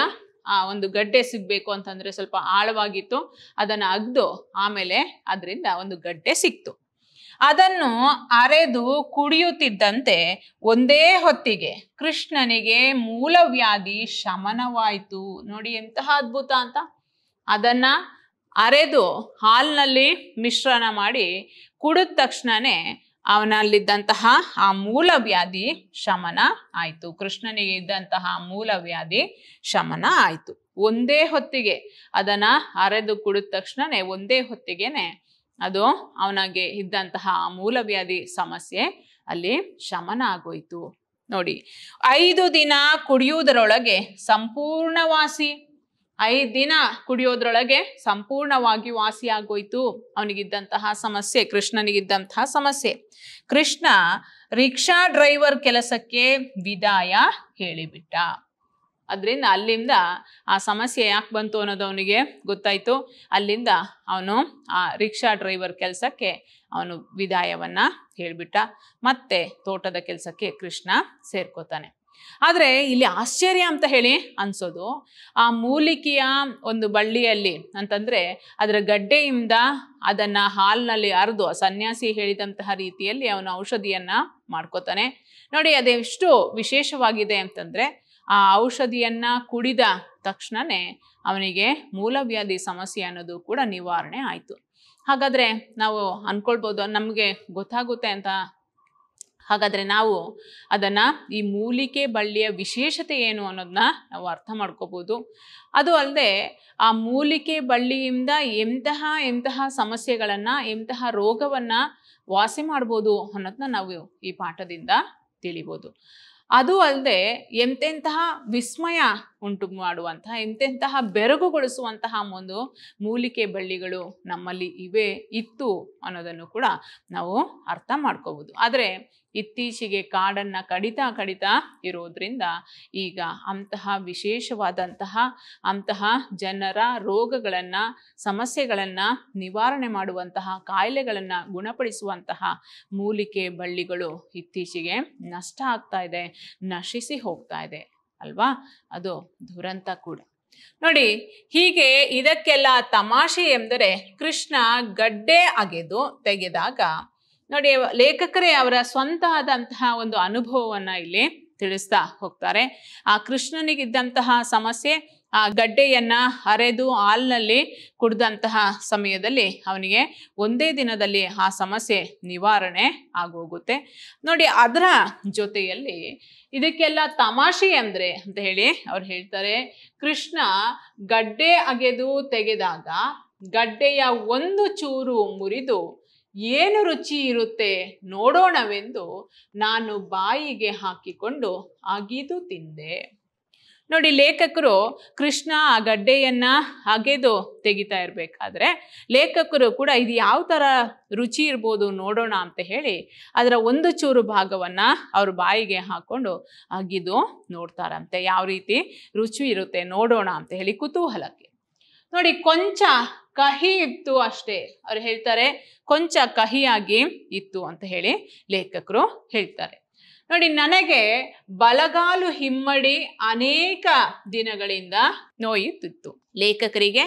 ಆ ಒಂದು ಗಡ್ಡೆ ಸಿಗಬೇಕು ಅಂತಂದ್ರೆ ಸ್ವಲ್ಪ ಆಳವಾಗಿತ್ತು ಅದನ್ನ ಅಗ್ದು ಆಮೇಲೆ ಅದರಿಂದ ಒಂದು ಗಡ್ಡೆ ಸಿಕ್ತು ಅದನ್ನು ಅರೆದು ಕುಡಿಯುತ್ತಿದ್ದಂತೆ ಒಂದೇ ಹೊತ್ತಿಗೆ ಕೃಷ್ಣನಿಗೆ ಮೂಲವ್ಯಾಧಿ ಶಮನವಾಯಿತು ನೋಡಿ ಎಂತಹ ಅದ್ಭುತ ಅಂತ ಅದನ್ನ ಅರೆದು ಹಾಲ್ನಲ್ಲಿ ಮಿಶ್ರಣ ಮಾಡಿ ಕುಡಿದ ತಕ್ಷಣನೇ ಅವನಲ್ಲಿದ್ದಂತಹ ಆ ಮೂಲವ್ಯಾಧಿ ಶಮನ ಆಯಿತು ಕೃಷ್ಣನಿಗೆ ಇದ್ದಂತಹ ಮೂಲವ್ಯಾಧಿ ಶಮನ ಆಯಿತು ಒಂದೇ ಹೊತ್ತಿಗೆ ಅದನ್ನ ಅರೆದು ಕುಡಿದ ತಕ್ಷಣನೇ ಒಂದೇ ಹೊತ್ತಿಗೆನೆ ಅದು ಅವನಿಗೆ ಇದ್ದಂತಹ ಮೂಲವ್ಯಾಧಿ ಸಮಸ್ಯೆ ಅಲ್ಲಿ ಶಮನ ಆಗೋಯ್ತು ನೋಡಿ ಐದು ದಿನ ಕುಡಿಯುವುದರೊಳಗೆ ವಾಸಿ ಐದು ದಿನ ಕುಡಿಯೋದ್ರೊಳಗೆ ಸಂಪೂರ್ಣವಾಗಿ ಆಗೋಯ್ತು ಅವನಿಗಿದ್ದಂತಹ ಸಮಸ್ಯೆ ಕೃಷ್ಣನಿಗಿದ್ದಂತಹ ಸಮಸ್ಯೆ ಕೃಷ್ಣ ರಿಕ್ಷಾ ಡ್ರೈವರ್ ಕೆಲಸಕ್ಕೆ ವಿದಾಯ ಹೇಳಿಬಿಟ್ಟ ಅದರಿಂದ ಅಲ್ಲಿಂದ ಆ ಸಮಸ್ಯೆ ಯಾಕೆ ಬಂತು ಅನ್ನೋದು ಅವನಿಗೆ ಗೊತ್ತಾಯಿತು ಅಲ್ಲಿಂದ ಅವನು ಆ ರಿಕ್ಷಾ ಡ್ರೈವರ್ ಕೆಲಸಕ್ಕೆ ಅವನು ವಿದಾಯವನ್ನು ಹೇಳಿಬಿಟ್ಟ ಮತ್ತೆ ತೋಟದ ಕೆಲಸಕ್ಕೆ ಕೃಷ್ಣ ಸೇರ್ಕೋತಾನೆ ಆದರೆ ಇಲ್ಲಿ ಆಶ್ಚರ್ಯ ಅಂತ ಹೇಳಿ ಅನ್ಸೋದು ಆ ಮೂಲಿಕೆಯ ಒಂದು ಬಳ್ಳಿಯಲ್ಲಿ ಅಂತಂದರೆ ಅದರ ಗಡ್ಡೆಯಿಂದ ಅದನ್ನು ಹಾಲಿನಲ್ಲಿ ಅರೆದು ಸನ್ಯಾಸಿ ಹೇಳಿದಂತಹ ರೀತಿಯಲ್ಲಿ ಅವನು ಔಷಧಿಯನ್ನು ಮಾಡ್ಕೋತಾನೆ ನೋಡಿ ಅದೆಷ್ಟು ವಿಶೇಷವಾಗಿದೆ ಅಂತಂದರೆ ಆ ಔಷಧಿಯನ್ನು ಕುಡಿದ ತಕ್ಷಣನೇ ಅವನಿಗೆ ಮೂಲವ್ಯಾಧಿ ಸಮಸ್ಯೆ ಅನ್ನೋದು ಕೂಡ ನಿವಾರಣೆ ಆಯಿತು ಹಾಗಾದರೆ ನಾವು ಅಂದ್ಕೊಳ್ಬೋದು ನಮಗೆ ಗೊತ್ತಾಗುತ್ತೆ ಅಂತ ಹಾಗಾದರೆ ನಾವು ಅದನ್ನು ಈ ಮೂಲಿಕೆ ಬಳ್ಳಿಯ ವಿಶೇಷತೆ ಏನು ಅನ್ನೋದನ್ನ ನಾವು ಅರ್ಥ ಮಾಡ್ಕೋಬೋದು ಅದು ಅಲ್ಲದೆ ಆ ಮೂಲಿಕೆ ಬಳ್ಳಿಯಿಂದ ಎಂತಹ ಎಂತಹ ಸಮಸ್ಯೆಗಳನ್ನು ಎಂತಹ ರೋಗವನ್ನು ವಾಸಿ ಮಾಡ್ಬೋದು ಅನ್ನೋದನ್ನ ನಾವು ಈ ಪಾಠದಿಂದ ತಿಳಿಬೋದು ಅದು ಅಲ್ಲದೆ ಎಂತೆಂತಹ ವಿಸ್ಮಯ ಉಂಟು ಮಾಡುವಂತಹ ಇಂತೆಂತಹ ಬೆರಗುಗೊಳಿಸುವಂತಹ ಒಂದು ಮೂಲಿಕೆ ಬಳ್ಳಿಗಳು ನಮ್ಮಲ್ಲಿ ಇವೆ ಇತ್ತು ಅನ್ನೋದನ್ನು ಕೂಡ ನಾವು ಅರ್ಥ ಮಾಡ್ಕೋಬೋದು ಆದರೆ ಇತ್ತೀಚೆಗೆ ಕಾಡನ್ನು ಕಡಿತ ಕಡಿತ ಇರೋದ್ರಿಂದ ಈಗ ಅಂತಹ ವಿಶೇಷವಾದಂತಹ ಅಂತಹ ಜನರ ರೋಗಗಳನ್ನು ಸಮಸ್ಯೆಗಳನ್ನು ನಿವಾರಣೆ ಮಾಡುವಂತಹ ಕಾಯಿಲೆಗಳನ್ನು ಗುಣಪಡಿಸುವಂತಹ ಮೂಲಿಕೆ ಬಳ್ಳಿಗಳು ಇತ್ತೀಚೆಗೆ ನಷ್ಟ ಆಗ್ತಾ ಇದೆ ನಶಿಸಿ ಹೋಗ್ತಾ ಇದೆ ಅಲ್ವಾ ಅದು ದುರಂತ ಕೂಡ ನೋಡಿ ಹೀಗೆ ಇದಕ್ಕೆಲ್ಲ ತಮಾಷೆ ಎಂದರೆ ಕೃಷ್ಣ ಗಡ್ಡೆ ಅಗೆದು ತೆಗೆದಾಗ ನೋಡಿ ಲೇಖಕರೇ ಅವರ ಸ್ವಂತ ಆದಂತಹ ಒಂದು ಅನುಭವವನ್ನು ಇಲ್ಲಿ ತಿಳಿಸ್ತಾ ಹೋಗ್ತಾರೆ ಆ ಕೃಷ್ಣನಿಗಿದ್ದಂತಹ ಸಮಸ್ಯೆ ಆ ಗಡ್ಡೆಯನ್ನು ಅರೆದು ಹಾಲಿನಲ್ಲಿ ಕುಡಿದಂತಹ ಸಮಯದಲ್ಲಿ ಅವನಿಗೆ ಒಂದೇ ದಿನದಲ್ಲಿ ಆ ಸಮಸ್ಯೆ ನಿವಾರಣೆ ಆಗೋಗುತ್ತೆ ನೋಡಿ ಅದರ ಜೊತೆಯಲ್ಲಿ ಇದಕ್ಕೆಲ್ಲ ತಮಾಷೆ ಅಂದ್ರೆ ಅಂತ ಹೇಳಿ ಅವ್ರು ಹೇಳ್ತಾರೆ ಕೃಷ್ಣ ಗಡ್ಡೆ ಅಗೆದು ತೆಗೆದಾಗ ಗಡ್ಡೆಯ ಒಂದು ಚೂರು ಮುರಿದು ಏನು ರುಚಿ ಇರುತ್ತೆ ನೋಡೋಣವೆಂದು ನಾನು ಬಾಯಿಗೆ ಹಾಕಿಕೊಂಡು ಅಗಿದು ತಿಂದೆ ನೋಡಿ ಲೇಖಕರು ಕೃಷ್ಣ ಆ ಗಡ್ಡೆಯನ್ನು ಅಗೆದು ತೆಗಿತಾ ಇರಬೇಕಾದ್ರೆ ಲೇಖಕರು ಕೂಡ ಇದು ಯಾವ ಥರ ರುಚಿ ಇರ್ಬೋದು ನೋಡೋಣ ಅಂತ ಹೇಳಿ ಅದರ ಒಂದು ಚೂರು ಭಾಗವನ್ನು ಅವ್ರ ಬಾಯಿಗೆ ಹಾಕ್ಕೊಂಡು ಅಗಿದು ನೋಡ್ತಾರಂತೆ ಯಾವ ರೀತಿ ರುಚಿ ಇರುತ್ತೆ ನೋಡೋಣ ಅಂತ ಹೇಳಿ ಕುತೂಹಲಕ್ಕೆ ನೋಡಿ ಕೊಂಚ ಕಹಿ ಇತ್ತು ಅಷ್ಟೇ ಅವ್ರು ಹೇಳ್ತಾರೆ ಕೊಂಚ ಕಹಿಯಾಗಿ ಇತ್ತು ಅಂತ ಹೇಳಿ ಲೇಖಕರು ಹೇಳ್ತಾರೆ ನೋಡಿ ನನಗೆ ಬಲಗಾಲು ಹಿಮ್ಮಡಿ ಅನೇಕ ದಿನಗಳಿಂದ ನೋಯುತ್ತಿತ್ತು ಲೇಖಕರಿಗೆ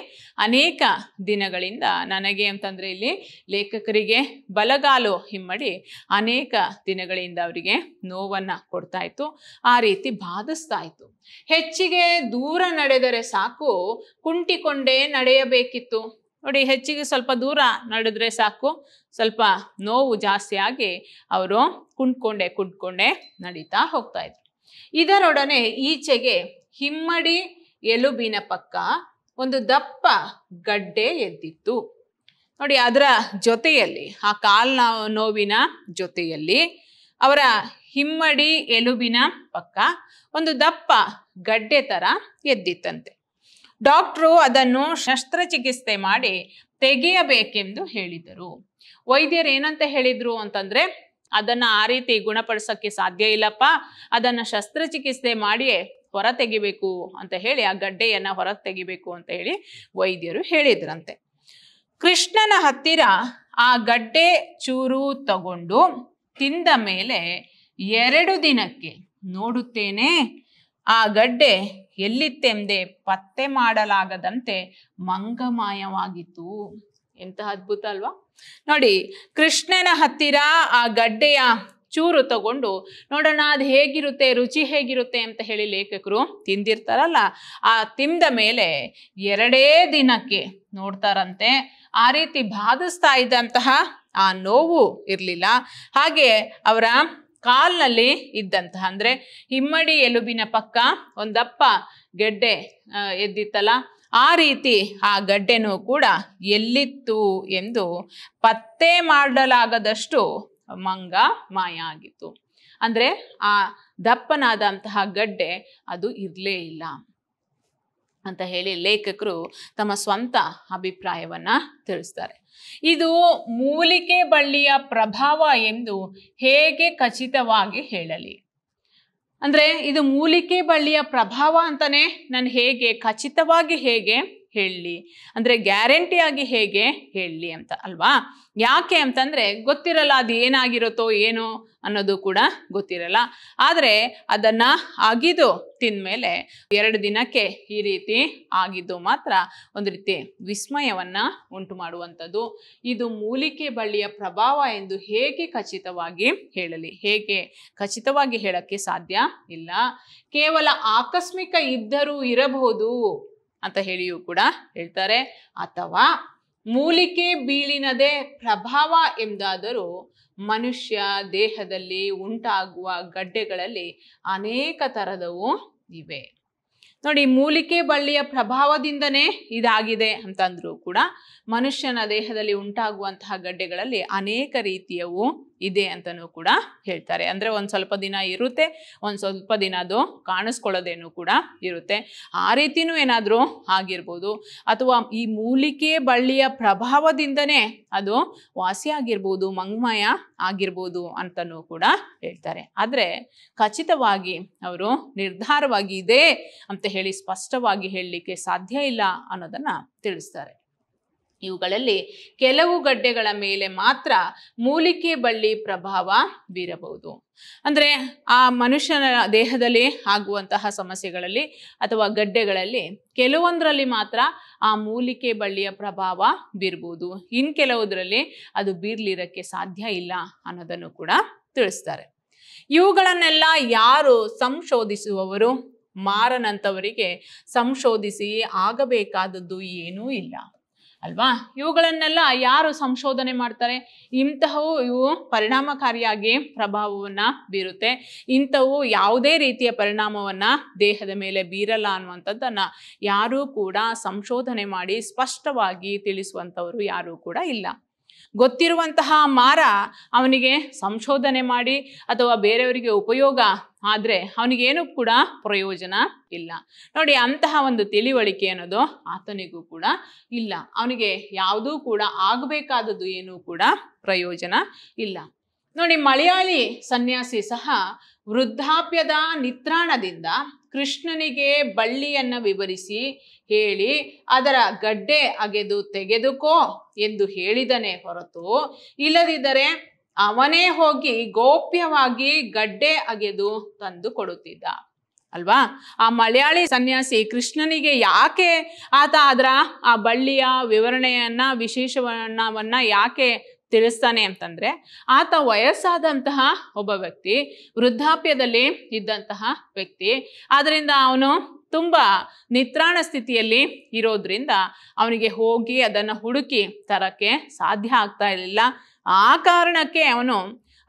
ಅನೇಕ ದಿನಗಳಿಂದ ನನಗೆ ಅಂತಂದರೆ ಇಲ್ಲಿ ಲೇಖಕರಿಗೆ ಬಲಗಾಲು ಹಿಮ್ಮಡಿ ಅನೇಕ ದಿನಗಳಿಂದ ಅವರಿಗೆ ನೋವನ್ನು ಕೊಡ್ತಾ ಇತ್ತು ಆ ರೀತಿ ಬಾಧಿಸ್ತಾ ಇತ್ತು ಹೆಚ್ಚಿಗೆ ದೂರ ನಡೆದರೆ ಸಾಕು ಕುಂಟಿಕೊಂಡೇ ನಡೆಯಬೇಕಿತ್ತು ನೋಡಿ ಹೆಚ್ಚಿಗೆ ಸ್ವಲ್ಪ ದೂರ ನಡೆದ್ರೆ ಸಾಕು ಸ್ವಲ್ಪ ನೋವು ಜಾಸ್ತಿಯಾಗಿ ಅವರು ಕುಂಡ್ಕೊಂಡೆ ಕುಂಡ್ಕೊಂಡೆ ನಡೀತಾ ಹೋಗ್ತಾ ಇದ್ರು ಇದರೊಡನೆ ಈಚೆಗೆ ಹಿಮ್ಮಡಿ ಎಲುಬಿನ ಪಕ್ಕ ಒಂದು ದಪ್ಪ ಗಡ್ಡೆ ಎದ್ದಿತ್ತು ನೋಡಿ ಅದರ ಜೊತೆಯಲ್ಲಿ ಆ ಕಾಲ್ ನೋವಿನ ಜೊತೆಯಲ್ಲಿ ಅವರ ಹಿಮ್ಮಡಿ ಎಲುಬಿನ ಪಕ್ಕ ಒಂದು ದಪ್ಪ ಗಡ್ಡೆ ತರ ಎದ್ದಿತ್ತಂತೆ ಡಾಕ್ಟ್ರು ಅದನ್ನು ಶಸ್ತ್ರಚಿಕಿತ್ಸೆ ಮಾಡಿ ತೆಗೆಯಬೇಕೆಂದು ಹೇಳಿದರು ವೈದ್ಯರು ಏನಂತ ಹೇಳಿದ್ರು ಅಂತಂದ್ರೆ ಅದನ್ನ ಆ ರೀತಿ ಗುಣಪಡಿಸೋಕ್ಕೆ ಸಾಧ್ಯ ಇಲ್ಲಪ್ಪ ಅದನ್ನ ಶಸ್ತ್ರಚಿಕಿತ್ಸೆ ಮಾಡಿಯೇ ಹೊರ ತೆಗಿಬೇಕು ಅಂತ ಹೇಳಿ ಆ ಗಡ್ಡೆಯನ್ನ ಹೊರ ತೆಗಿಬೇಕು ಅಂತ ಹೇಳಿ ವೈದ್ಯರು ಹೇಳಿದ್ರಂತೆ ಕೃಷ್ಣನ ಹತ್ತಿರ ಆ ಗಡ್ಡೆ ಚೂರು ತಗೊಂಡು ತಿಂದ ಮೇಲೆ ಎರಡು ದಿನಕ್ಕೆ ನೋಡುತ್ತೇನೆ ಆ ಗಡ್ಡೆ ಎಲ್ಲಿತ್ತೆಂದೇ ಪತ್ತೆ ಮಾಡಲಾಗದಂತೆ ಮಂಗಮಾಯವಾಗಿತ್ತು ಎಂತ ಅದ್ಭುತ ಅಲ್ವಾ ನೋಡಿ ಕೃಷ್ಣನ ಹತ್ತಿರ ಆ ಗಡ್ಡೆಯ ಚೂರು ತಗೊಂಡು ನೋಡೋಣ ಅದು ಹೇಗಿರುತ್ತೆ ರುಚಿ ಹೇಗಿರುತ್ತೆ ಅಂತ ಹೇಳಿ ಲೇಖಕರು ತಿಂದಿರ್ತಾರಲ್ಲ ಆ ತಿಂದ ಮೇಲೆ ಎರಡೇ ದಿನಕ್ಕೆ ನೋಡ್ತಾರಂತೆ ಆ ರೀತಿ ಬಾಧಿಸ್ತಾ ಇದ್ದಂತಹ ಆ ನೋವು ಇರಲಿಲ್ಲ ಹಾಗೆ ಅವರ ಕಾಲ್ನಲ್ಲಿ ಇದ್ದಂತಹ ಅಂದ್ರೆ ಹಿಮ್ಮಡಿ ಎಲುಬಿನ ಪಕ್ಕ ಒಂದಪ್ಪ ಗೆಡ್ಡೆ ಎದ್ದಿತ್ತಲ್ಲ ಆ ರೀತಿ ಆ ಗಡ್ಡೆನೂ ಕೂಡ ಎಲ್ಲಿತ್ತು ಎಂದು ಪತ್ತೆ ಮಾಡಲಾಗದಷ್ಟು ಮಂಗ ಮಾಯ ಆಗಿತ್ತು ಅಂದ್ರೆ ಆ ದಪ್ಪನಾದಂತಹ ಗಡ್ಡೆ ಅದು ಇರಲೇ ಇಲ್ಲ ಅಂತ ಹೇಳಿ ಲೇಖಕರು ತಮ್ಮ ಸ್ವಂತ ಅಭಿಪ್ರಾಯವನ್ನ ತಿಳಿಸ್ತಾರೆ ಇದು ಮೂಲಿಕೆ ಬಳ್ಳಿಯ ಪ್ರಭಾವ ಎಂದು ಹೇಗೆ ಖಚಿತವಾಗಿ ಹೇಳಲಿ ಅಂದ್ರೆ ಇದು ಮೂಲಿಕೆ ಬಳ್ಳಿಯ ಪ್ರಭಾವ ಅಂತಾನೆ ನಾನು ಹೇಗೆ ಖಚಿತವಾಗಿ ಹೇಗೆ ಹೇಳಲಿ ಅಂದರೆ ಗ್ಯಾರಂಟಿಯಾಗಿ ಹೇಗೆ ಹೇಳಲಿ ಅಂತ ಅಲ್ವಾ ಯಾಕೆ ಅಂತಂದರೆ ಗೊತ್ತಿರಲ್ಲ ಅದು ಏನಾಗಿರುತ್ತೋ ಏನೋ ಅನ್ನೋದು ಕೂಡ ಗೊತ್ತಿರಲ್ಲ ಆದರೆ ಅದನ್ನು ಆಗಿದ್ದು ತಿಂದಮೇಲೆ ಎರಡು ದಿನಕ್ಕೆ ಈ ರೀತಿ ಆಗಿದ್ದು ಮಾತ್ರ ಒಂದು ರೀತಿ ವಿಸ್ಮಯವನ್ನು ಉಂಟು ಮಾಡುವಂಥದ್ದು ಇದು ಮೂಲಿಕೆ ಬಳ್ಳಿಯ ಪ್ರಭಾವ ಎಂದು ಹೇಗೆ ಖಚಿತವಾಗಿ ಹೇಳಲಿ ಹೇಗೆ ಖಚಿತವಾಗಿ ಹೇಳೋಕ್ಕೆ ಸಾಧ್ಯ ಇಲ್ಲ ಕೇವಲ ಆಕಸ್ಮಿಕ ಇದ್ದರೂ ಇರಬಹುದು ಅಂತ ಹೇಳಿಯೂ ಕೂಡ ಹೇಳ್ತಾರೆ ಅಥವಾ ಮೂಲಿಕೆ ಬೀಳಿನದೇ ಪ್ರಭಾವ ಎಂದಾದರೂ ಮನುಷ್ಯ ದೇಹದಲ್ಲಿ ಉಂಟಾಗುವ ಗಡ್ಡೆಗಳಲ್ಲಿ ಅನೇಕ ಥರದವು ಇವೆ ನೋಡಿ ಮೂಲಿಕೆ ಬಳ್ಳಿಯ ಪ್ರಭಾವದಿಂದನೇ ಇದಾಗಿದೆ ಅಂತಂದ್ರೂ ಕೂಡ ಮನುಷ್ಯನ ದೇಹದಲ್ಲಿ ಉಂಟಾಗುವಂತಹ ಗಡ್ಡೆಗಳಲ್ಲಿ ಅನೇಕ ರೀತಿಯವು ಇದೆ ಅಂತಲೂ ಕೂಡ ಹೇಳ್ತಾರೆ ಅಂದರೆ ಒಂದು ಸ್ವಲ್ಪ ದಿನ ಇರುತ್ತೆ ಒಂದು ಸ್ವಲ್ಪ ದಿನ ಅದು ಕಾಣಿಸ್ಕೊಳ್ಳೋದೇನು ಕೂಡ ಇರುತ್ತೆ ಆ ರೀತಿಯೂ ಏನಾದರೂ ಆಗಿರ್ಬೋದು ಅಥವಾ ಈ ಮೂಲಿಕೆ ಬಳ್ಳಿಯ ಪ್ರಭಾವದಿಂದನೇ ಅದು ವಾಸಿ ಆಗಿರ್ಬೋದು ಮಂಗ್ಮಯ ಆಗಿರ್ಬೋದು ಅಂತಲೂ ಕೂಡ ಹೇಳ್ತಾರೆ ಆದರೆ ಖಚಿತವಾಗಿ ಅವರು ನಿರ್ಧಾರವಾಗಿ ಇದೆ ಅಂತ ಹೇಳಿ ಸ್ಪಷ್ಟವಾಗಿ ಹೇಳಲಿಕ್ಕೆ ಸಾಧ್ಯ ಇಲ್ಲ ಅನ್ನೋದನ್ನು ತಿಳಿಸ್ತಾರೆ ಇವುಗಳಲ್ಲಿ ಕೆಲವು ಗಡ್ಡೆಗಳ ಮೇಲೆ ಮಾತ್ರ ಮೂಲಿಕೆ ಬಳ್ಳಿ ಪ್ರಭಾವ ಬೀರಬಹುದು ಅಂದರೆ ಆ ಮನುಷ್ಯನ ದೇಹದಲ್ಲಿ ಆಗುವಂತಹ ಸಮಸ್ಯೆಗಳಲ್ಲಿ ಅಥವಾ ಗಡ್ಡೆಗಳಲ್ಲಿ ಕೆಲವೊಂದರಲ್ಲಿ ಮಾತ್ರ ಆ ಮೂಲಿಕೆ ಬಳ್ಳಿಯ ಪ್ರಭಾವ ಬೀರ್ಬೋದು ಇನ್ ಕೆಲವುದರಲ್ಲಿ ಅದು ಬೀರ್ಲಿರಕ್ಕೆ ಸಾಧ್ಯ ಇಲ್ಲ ಅನ್ನೋದನ್ನು ಕೂಡ ತಿಳಿಸ್ತಾರೆ ಇವುಗಳನ್ನೆಲ್ಲ ಯಾರು ಸಂಶೋಧಿಸುವವರು ಮಾರನಂಥವರಿಗೆ ಸಂಶೋಧಿಸಿ ಆಗಬೇಕಾದದ್ದು ಏನೂ ಇಲ್ಲ ಅಲ್ವಾ ಇವುಗಳನ್ನೆಲ್ಲ ಯಾರು ಸಂಶೋಧನೆ ಮಾಡ್ತಾರೆ ಇಂತಹವು ಇವು ಪರಿಣಾಮಕಾರಿಯಾಗಿ ಪ್ರಭಾವವನ್ನು ಬೀರುತ್ತೆ ಇಂಥವು ಯಾವುದೇ ರೀತಿಯ ಪರಿಣಾಮವನ್ನು ದೇಹದ ಮೇಲೆ ಬೀರಲ್ಲ ಅನ್ನುವಂಥದ್ದನ್ನು ಯಾರೂ ಕೂಡ ಸಂಶೋಧನೆ ಮಾಡಿ ಸ್ಪಷ್ಟವಾಗಿ ತಿಳಿಸುವಂಥವರು ಯಾರೂ ಕೂಡ ಇಲ್ಲ ಗೊತ್ತಿರುವಂತಹ ಮಾರ ಅವನಿಗೆ ಸಂಶೋಧನೆ ಮಾಡಿ ಅಥವಾ ಬೇರೆಯವರಿಗೆ ಉಪಯೋಗ ಆದರೆ ಅವನಿಗೇನು ಕೂಡ ಪ್ರಯೋಜನ ಇಲ್ಲ ನೋಡಿ ಅಂತಹ ಒಂದು ತಿಳಿವಳಿಕೆ ಅನ್ನೋದು ಆತನಿಗೂ ಕೂಡ ಇಲ್ಲ ಅವನಿಗೆ ಯಾವುದೂ ಕೂಡ ಆಗಬೇಕಾದದ್ದು ಏನೂ ಕೂಡ ಪ್ರಯೋಜನ ಇಲ್ಲ ನೋಡಿ ಮಲಯಾಳಿ ಸನ್ಯಾಸಿ ಸಹ ವೃದ್ಧಾಪ್ಯದ ನಿತ್ರಾಣದಿಂದ ಕೃಷ್ಣನಿಗೆ ಬಳ್ಳಿಯನ್ನು ವಿವರಿಸಿ ಹೇಳಿ ಅದರ ಗಡ್ಡೆ ಅಗೆದು ತೆಗೆದುಕೋ ಎಂದು ಹೇಳಿದನೆ ಹೊರತು ಇಲ್ಲದಿದ್ದರೆ ಅವನೇ ಹೋಗಿ ಗೋಪ್ಯವಾಗಿ ಗಡ್ಡೆ ಅಗೆದು ತಂದು ಕೊಡುತ್ತಿದ್ದ ಅಲ್ವಾ ಆ ಮಲಯಾಳಿ ಸನ್ಯಾಸಿ ಕೃಷ್ಣನಿಗೆ ಯಾಕೆ ಆತ ಅದರ ಆ ಬಳ್ಳಿಯ ವಿವರಣೆಯನ್ನ ವಿಶೇಷವನ್ನವನ್ನ ಯಾಕೆ ತಿಳಿಸ್ತಾನೆ ಅಂತಂದರೆ ಆತ ವಯಸ್ಸಾದಂತಹ ಒಬ್ಬ ವ್ಯಕ್ತಿ ವೃದ್ಧಾಪ್ಯದಲ್ಲಿ ಇದ್ದಂತಹ ವ್ಯಕ್ತಿ ಆದ್ದರಿಂದ ಅವನು ತುಂಬ ನಿತ್ರಾಣ ಸ್ಥಿತಿಯಲ್ಲಿ ಇರೋದ್ರಿಂದ ಅವನಿಗೆ ಹೋಗಿ ಅದನ್ನು ಹುಡುಕಿ ತರಕ್ಕೆ ಸಾಧ್ಯ ಆಗ್ತಾ ಇರಲಿಲ್ಲ ಆ ಕಾರಣಕ್ಕೆ ಅವನು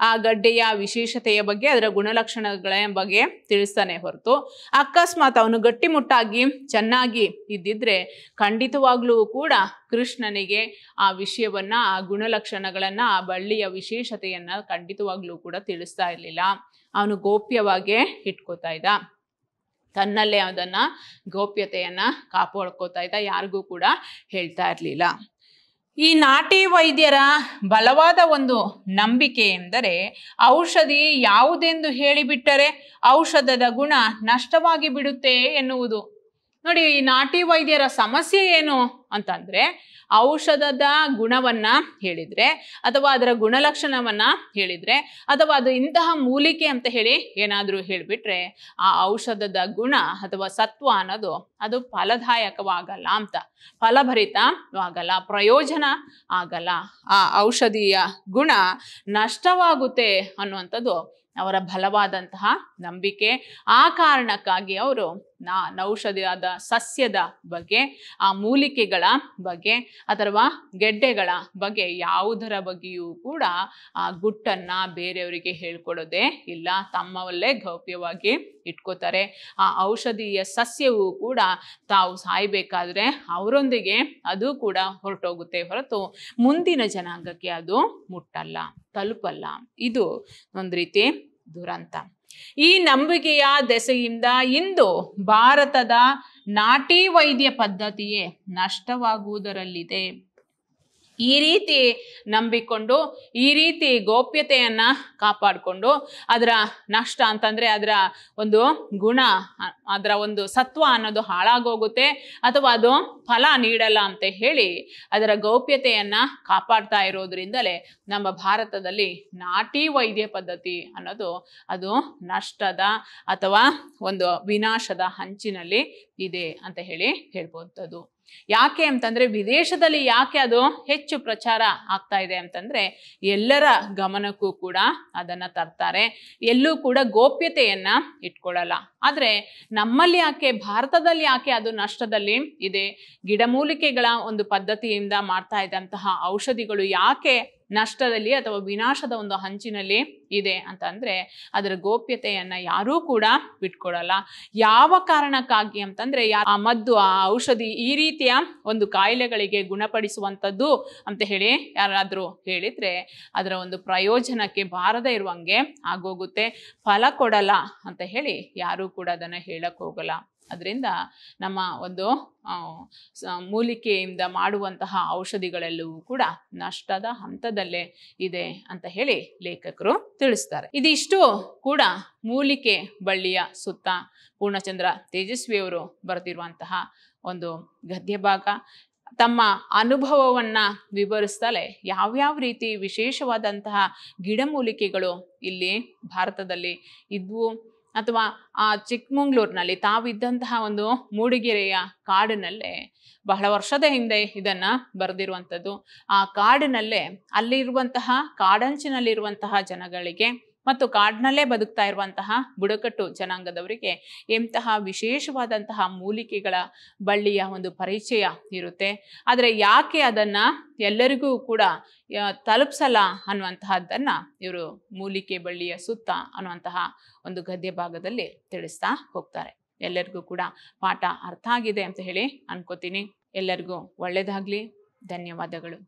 ಆ ಗಡ್ಡೆಯ ವಿಶೇಷತೆಯ ಬಗ್ಗೆ ಅದರ ಗುಣಲಕ್ಷಣಗಳ ಬಗ್ಗೆ ತಿಳಿಸ್ತಾನೆ ಹೊರತು ಅಕಸ್ಮಾತ್ ಅವನು ಗಟ್ಟಿಮುಟ್ಟಾಗಿ ಚೆನ್ನಾಗಿ ಇದ್ದಿದ್ರೆ ಖಂಡಿತವಾಗ್ಲೂ ಕೂಡ ಕೃಷ್ಣನಿಗೆ ಆ ವಿಷಯವನ್ನ ಆ ಗುಣಲಕ್ಷಣಗಳನ್ನ ಆ ಬಳ್ಳಿಯ ವಿಶೇಷತೆಯನ್ನ ಖಂಡಿತವಾಗ್ಲೂ ಕೂಡ ತಿಳಿಸ್ತಾ ಇರಲಿಲ್ಲ ಅವನು ಗೋಪ್ಯವಾಗೇ ಇಟ್ಕೋತಾ ಇದ್ದ ತನ್ನಲ್ಲೇ ಅದನ್ನ ಗೋಪ್ಯತೆಯನ್ನ ಕಾಪಾಡ್ಕೋತಾ ಇದ್ದ ಯಾರಿಗೂ ಕೂಡ ಹೇಳ್ತಾ ಇರಲಿಲ್ಲ ಈ ನಾಟಿ ವೈದ್ಯರ ಬಲವಾದ ಒಂದು ನಂಬಿಕೆ ಎಂದರೆ ಔಷಧಿ ಯಾವುದೆಂದು ಹೇಳಿಬಿಟ್ಟರೆ ಔಷಧದ ಗುಣ ನಷ್ಟವಾಗಿ ಬಿಡುತ್ತೆ ಎನ್ನುವುದು ನೋಡಿ ಈ ನಾಟಿ ವೈದ್ಯರ ಸಮಸ್ಯೆ ಏನು ಅಂತಂದರೆ ಔಷಧದ ಗುಣವನ್ನು ಹೇಳಿದರೆ ಅಥವಾ ಅದರ ಗುಣಲಕ್ಷಣವನ್ನು ಹೇಳಿದರೆ ಅಥವಾ ಅದು ಇಂತಹ ಮೂಲಿಕೆ ಅಂತ ಹೇಳಿ ಏನಾದರೂ ಹೇಳಿಬಿಟ್ರೆ ಆ ಔಷಧದ ಗುಣ ಅಥವಾ ಸತ್ವ ಅನ್ನೋದು ಅದು ಫಲದಾಯಕವಾಗಲ್ಲ ಅಂತ ಫಲಭರಿತವಾಗಲ್ಲ ಪ್ರಯೋಜನ ಆಗಲ್ಲ ಆ ಔಷಧಿಯ ಗುಣ ನಷ್ಟವಾಗುತ್ತೆ ಅನ್ನುವಂಥದ್ದು ಅವರ ಬಲವಾದಂತಹ ನಂಬಿಕೆ ಆ ಕಾರಣಕ್ಕಾಗಿ ಅವರು ನಾ ನೌಷಧಿಯಾದ ಸಸ್ಯದ ಬಗ್ಗೆ ಆ ಮೂಲಿಕೆಗಳ ಬಗ್ಗೆ ಅಥವಾ ಗೆಡ್ಡೆಗಳ ಬಗ್ಗೆ ಯಾವುದರ ಬಗ್ಗೆಯೂ ಕೂಡ ಆ ಗುಟ್ಟನ್ನು ಬೇರೆಯವರಿಗೆ ಹೇಳ್ಕೊಡೋದೇ ಇಲ್ಲ ತಮ್ಮವಲ್ಲೇ ಗೌಪ್ಯವಾಗಿ ಇಟ್ಕೋತಾರೆ ಆ ಔಷಧೀಯ ಸಸ್ಯವು ಕೂಡ ತಾವು ಸಾಯ್ಬೇಕಾದ್ರೆ ಅವರೊಂದಿಗೆ ಅದು ಕೂಡ ಹೊರಟೋಗುತ್ತೆ ಹೊರತು ಮುಂದಿನ ಜನಾಂಗಕ್ಕೆ ಅದು ಮುಟ್ಟಲ್ಲ ತಲುಪಲ್ಲ ಇದು ಒಂದು ರೀತಿ ದುರಂತ ಈ ನಂಬಿಕೆಯ ದೆಸೆಯಿಂದ ಇಂದು ಭಾರತದ ನಾಟಿ ವೈದ್ಯ ಪದ್ಧತಿಯೇ ನಷ್ಟವಾಗುವುದರಲ್ಲಿದೆ ಈ ರೀತಿ ನಂಬಿಕೊಂಡು ಈ ರೀತಿ ಗೋಪ್ಯತೆಯನ್ನು ಕಾಪಾಡಿಕೊಂಡು ಅದರ ನಷ್ಟ ಅಂತಂದರೆ ಅದರ ಒಂದು ಗುಣ ಅದರ ಒಂದು ಸತ್ವ ಅನ್ನೋದು ಹಾಳಾಗೋಗುತ್ತೆ ಅಥವಾ ಅದು ಫಲ ನೀಡಲ್ಲ ಅಂತ ಹೇಳಿ ಅದರ ಗೌಪ್ಯತೆಯನ್ನು ಕಾಪಾಡ್ತಾ ಇರೋದ್ರಿಂದಲೇ ನಮ್ಮ ಭಾರತದಲ್ಲಿ ನಾಟಿ ವೈದ್ಯ ಪದ್ಧತಿ ಅನ್ನೋದು ಅದು ನಷ್ಟದ ಅಥವಾ ಒಂದು ವಿನಾಶದ ಹಂಚಿನಲ್ಲಿ ಇದೆ ಅಂತ ಹೇಳಿ ಹೇಳ್ಬೋದು ಯಾಕೆ ಅಂತಂದರೆ ವಿದೇಶದಲ್ಲಿ ಯಾಕೆ ಅದು ಹೆಚ್ಚು ಪ್ರಚಾರ ಆಗ್ತಾ ಇದೆ ಅಂತಂದರೆ ಎಲ್ಲರ ಗಮನಕ್ಕೂ ಕೂಡ ಅದನ್ನು ತರ್ತಾರೆ ಎಲ್ಲೂ ಕೂಡ ಗೋಪ್ಯತೆಯನ್ನು ಇಟ್ಕೊಳ್ಳಲ್ಲ ಆದರೆ ನಮ್ಮಲ್ಲಿ ಯಾಕೆ ಭಾರತದಲ್ಲಿ ಯಾಕೆ ಅದು ನಷ್ಟದಲ್ಲಿ ಇದೆ ಗಿಡಮೂಲಿಕೆಗಳ ಒಂದು ಪದ್ಧತಿಯಿಂದ ಮಾಡ್ತಾ ಇದ್ದಂತಹ ಔಷಧಿಗಳು ಯಾಕೆ ನಷ್ಟದಲ್ಲಿ ಅಥವಾ ವಿನಾಶದ ಒಂದು ಹಂಚಿನಲ್ಲಿ ಇದೆ ಅಂತ ಅದರ ಗೋಪ್ಯತೆಯನ್ನು ಯಾರೂ ಕೂಡ ಬಿಟ್ಕೊಡಲ್ಲ ಯಾವ ಕಾರಣಕ್ಕಾಗಿ ಅಂತಂದರೆ ಯಾ ಆ ಮದ್ದು ಆ ಔಷಧಿ ಈ ರೀತಿಯ ಒಂದು ಕಾಯಿಲೆಗಳಿಗೆ ಗುಣಪಡಿಸುವಂಥದ್ದು ಅಂತ ಹೇಳಿ ಯಾರಾದರೂ ಹೇಳಿದರೆ ಅದರ ಒಂದು ಪ್ರಯೋಜನಕ್ಕೆ ಬಾರದೇ ಇರುವಂಗೆ ಆಗೋಗುತ್ತೆ ಫಲ ಕೊಡಲ್ಲ ಅಂತ ಹೇಳಿ ಯಾರೂ ಕೂಡ ಅದನ್ನು ಹೇಳಕ್ಕೆ ಹೋಗಲ್ಲ ಅದರಿಂದ ನಮ್ಮ ಒಂದು ಮೂಲಿಕೆಯಿಂದ ಮಾಡುವಂತಹ ಔಷಧಿಗಳೆಲ್ಲವೂ ಕೂಡ ನಷ್ಟದ ಹಂತದಲ್ಲೇ ಇದೆ ಅಂತ ಹೇಳಿ ಲೇಖಕರು ತಿಳಿಸ್ತಾರೆ ಇದಿಷ್ಟು ಕೂಡ ಮೂಲಿಕೆ ಬಳ್ಳಿಯ ಸುತ್ತ ಪೂರ್ಣಚಂದ್ರ ತೇಜಸ್ವಿಯವರು ಬರೆದಿರುವಂತಹ ಒಂದು ಗದ್ಯಭಾಗ ತಮ್ಮ ಅನುಭವವನ್ನು ವಿವರಿಸ್ತಲೇ ಯಾವ್ಯಾವ ರೀತಿ ವಿಶೇಷವಾದಂತಹ ಗಿಡಮೂಲಿಕೆಗಳು ಇಲ್ಲಿ ಭಾರತದಲ್ಲಿ ಇದ್ವು ಅಥವಾ ಆ ಚಿಕ್ಕಮಂಗ್ಳೂರಿನಲ್ಲಿ ತಾವಿದ್ದಂತಹ ಒಂದು ಮೂಡಿಗೆರೆಯ ಕಾಡಿನಲ್ಲೇ ಬಹಳ ವರ್ಷದ ಹಿಂದೆ ಇದನ್ನ ಬರೆದಿರುವಂಥದ್ದು ಆ ಕಾಡಿನಲ್ಲೇ ಅಲ್ಲಿರುವಂತಹ ಕಾಡಂಚಿನಲ್ಲಿರುವಂತಹ ಜನಗಳಿಗೆ ಮತ್ತು ಕಾಡ್ನಲ್ಲೇ ಬದುಕ್ತಾ ಇರುವಂತಹ ಬುಡಕಟ್ಟು ಜನಾಂಗದವರಿಗೆ ಎಂತಹ ವಿಶೇಷವಾದಂತಹ ಮೂಲಿಕೆಗಳ ಬಳ್ಳಿಯ ಒಂದು ಪರಿಚಯ ಇರುತ್ತೆ ಆದರೆ ಯಾಕೆ ಅದನ್ನು ಎಲ್ಲರಿಗೂ ಕೂಡ ತಲುಪಿಸಲ್ಲ ಅನ್ನುವಂತಹದ್ದನ್ನು ಇವರು ಮೂಲಿಕೆ ಬಳ್ಳಿಯ ಸುತ್ತ ಅನ್ನುವಂತಹ ಒಂದು ಗದ್ಯ ಭಾಗದಲ್ಲಿ ತಿಳಿಸ್ತಾ ಹೋಗ್ತಾರೆ ಎಲ್ಲರಿಗೂ ಕೂಡ ಪಾಠ ಅರ್ಥ ಆಗಿದೆ ಅಂತ ಹೇಳಿ ಅನ್ಕೋತೀನಿ ಎಲ್ಲರಿಗೂ ಒಳ್ಳೆಯದಾಗಲಿ ಧನ್ಯವಾದಗಳು